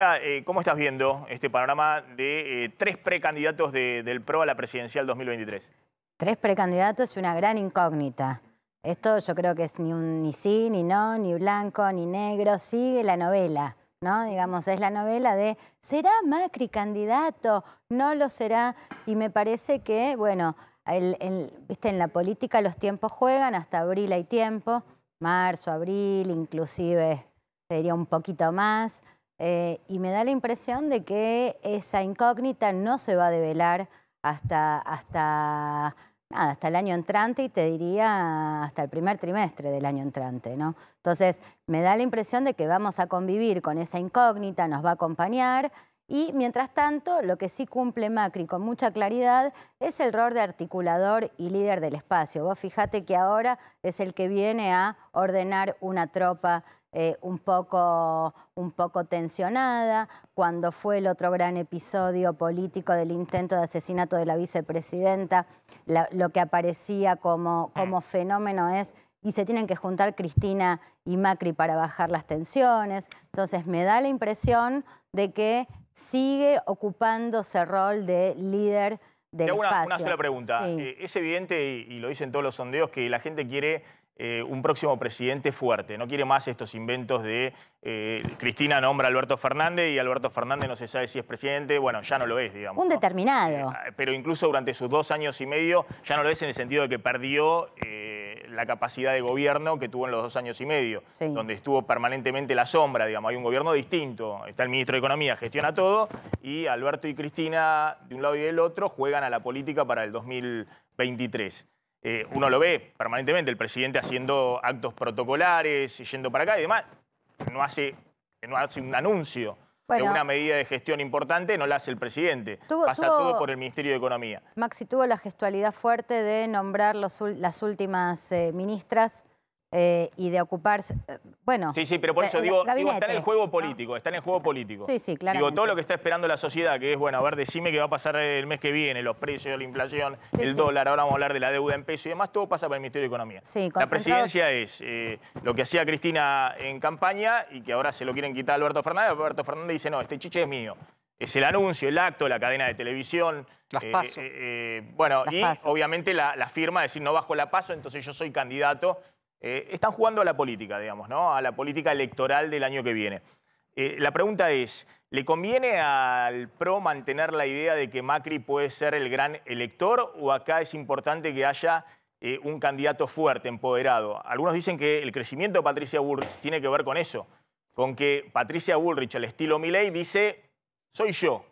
Ah, eh, ¿Cómo estás viendo este panorama de eh, tres precandidatos del PRO a la presidencial 2023? Tres precandidatos y una gran incógnita. Esto yo creo que es ni, un, ni sí, ni no, ni blanco, ni negro. Sigue la novela, ¿no? Digamos, es la novela de ¿será Macri candidato? No lo será. Y me parece que, bueno, viste, en la política los tiempos juegan, hasta abril hay tiempo, marzo, abril, inclusive sería un poquito más. Eh, y me da la impresión de que esa incógnita no se va a develar hasta, hasta, nada, hasta el año entrante y te diría hasta el primer trimestre del año entrante. ¿no? Entonces, me da la impresión de que vamos a convivir con esa incógnita, nos va a acompañar y mientras tanto, lo que sí cumple Macri con mucha claridad es el rol de articulador y líder del espacio. Vos fijate que ahora es el que viene a ordenar una tropa eh, un, poco, un poco tensionada, cuando fue el otro gran episodio político del intento de asesinato de la vicepresidenta, lo que aparecía como, como mm. fenómeno es y se tienen que juntar Cristina y Macri para bajar las tensiones. Entonces me da la impresión de que sigue ocupando ese rol de líder del país. Una, sola pregunta. Eh, es evidente, y, lo dicen todos los sondeos, que la gente quiere eh, un próximo presidente fuerte. No quiere más estos inventos de eh, Cristina nombra a Alberto Fernández y Alberto Fernández no se sabe si es presidente. Bueno, ya no lo es, digamos. Un determinado. pero incluso durante sus dos años y medio ya no lo es en el sentido de que perdió la capacidad de gobierno que tuvo en los dos años y medio, donde estuvo permanentemente la sombra, digamos, hay un gobierno distinto, está el ministro de Economía, gestiona todo, y Alberto y Cristina, de un lado y del otro, juegan a la política para el 2023. Eh, uno lo ve permanentemente, el presidente haciendo actos protocolares, yendo para acá y demás, no hace, no hace un anuncio bueno, una medida de gestión importante no la hace el presidente. Pasa todo por el Ministerio de Economía. Maxi tuvo la gestualidad fuerte de nombrar las últimas eh, ministras eh, y de ocuparse. Eh, bueno. Sí, sí, pero por eso digo, digo, está en juego político, está en juego político. Sí, sí, claro. Digo, todo lo que está esperando la sociedad, que es, bueno, a ver, decime qué va a pasar el mes que viene, los precios, la inflación, el dólar, ahora vamos a hablar de la deuda en peso y demás, todo pasa para el Ministerio de Economía. Sí, la presidencia es eh, lo que hacía Cristina en campaña y que ahora se lo quieren quitar a Alberto Fernández, Alberto Fernández dice, no, este chiche es mío es el anuncio, el acto, la cadena de televisión. Las eh, paso. bueno, y obviamente la, la, firma, decir no bajo la paso, entonces yo soy candidato eh, están jugando a la política, digamos, ¿no? A la política electoral del año que viene. Eh, la pregunta es, ¿le conviene al PRO mantener la idea de que Macri puede ser el gran elector o acá es importante que haya eh, un candidato fuerte, empoderado? Algunos dicen que el crecimiento de Patricia Bullrich tiene que ver con eso, con que Patricia Bullrich, al estilo Milley, dice, soy yo,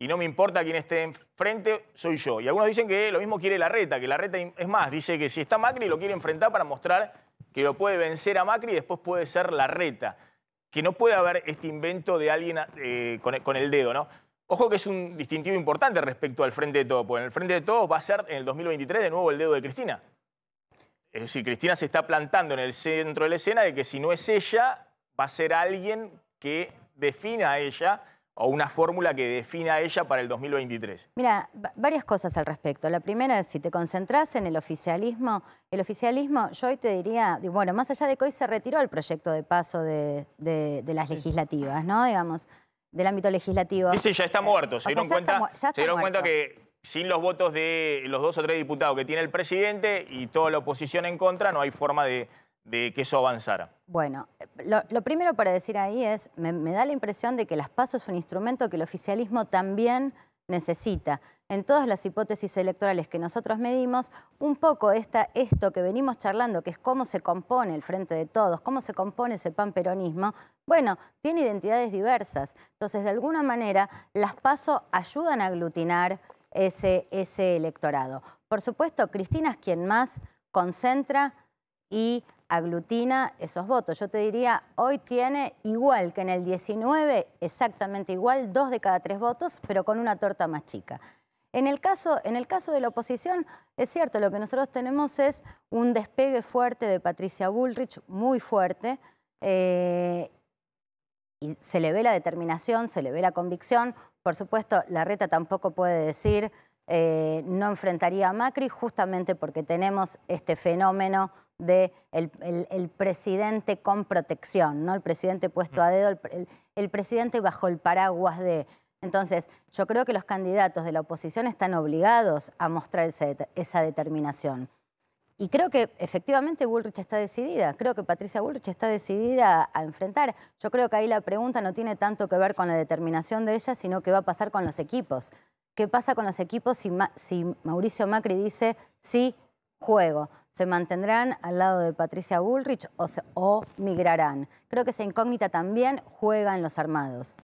y no me importa quién esté enfrente, soy yo. Y algunos dicen que lo mismo quiere la reta, que la reta es más, dice que si está Macri lo quiere enfrentar para mostrar que lo puede vencer a Macri y después puede ser la reta. Que no puede haber este invento de alguien eh, con, el dedo, ¿no? Ojo que es un distintivo importante respecto al Frente de Todos, porque en el Frente de Todos va a ser en el 2023 de nuevo el dedo de Cristina. Es decir, Cristina se está plantando en el centro de la escena de que si no es ella, va a ser alguien que defina a ella o una fórmula que defina ella para el 2023? Mira, varias cosas al respecto. La primera es si te concentras en el oficialismo, el oficialismo, yo hoy te diría, bueno, más allá de que hoy se retiró el proyecto de paso de, las legislativas, ¿no? Digamos, del ámbito legislativo. Sí, sí, ya está muerto. se dieron cuenta que sin los votos de los dos o tres diputados que tiene el presidente y toda la oposición en contra, no hay forma de de que eso avanzara? Bueno, lo, primero para decir ahí es, me, da la impresión de que las pasos es un instrumento que el oficialismo también necesita. En todas las hipótesis electorales que nosotros medimos, un poco esto que venimos charlando, que es cómo se compone el Frente de Todos, cómo se compone ese panperonismo, bueno, tiene identidades diversas. Entonces, de alguna manera, las PASO ayudan a aglutinar ese, ese electorado. Por supuesto, Cristina es quien más concentra y aglutina esos votos. Yo te diría, hoy tiene igual que en el 19, exactamente igual, dos de cada tres votos, pero con una torta más chica. En el, caso, en el caso de la oposición, es cierto, lo que nosotros tenemos es un despegue fuerte de Patricia Bullrich, muy fuerte, eh, y se le ve la determinación, se le ve la convicción. Por supuesto, la reta tampoco puede decir eh, no enfrentaría a Macri justamente porque tenemos este fenómeno del de el, presidente con protección, ¿no? El presidente puesto mm. a dedo, el, el presidente bajo el paraguas de... Entonces, yo creo que los candidatos de la oposición están obligados a mostrar esa determinación. Y creo que efectivamente Bullrich está decidida, creo que Patricia Bullrich está decidida a enfrentar. Yo creo que ahí la pregunta no tiene tanto que ver con la determinación de ella, sino que va a pasar con los equipos qué pasa con los equipos si, Mauricio Macri dice sí juego. ¿Se mantendrán al lado de Patricia Bullrich o, o migrarán? Creo que esa incógnita también juega en los armados.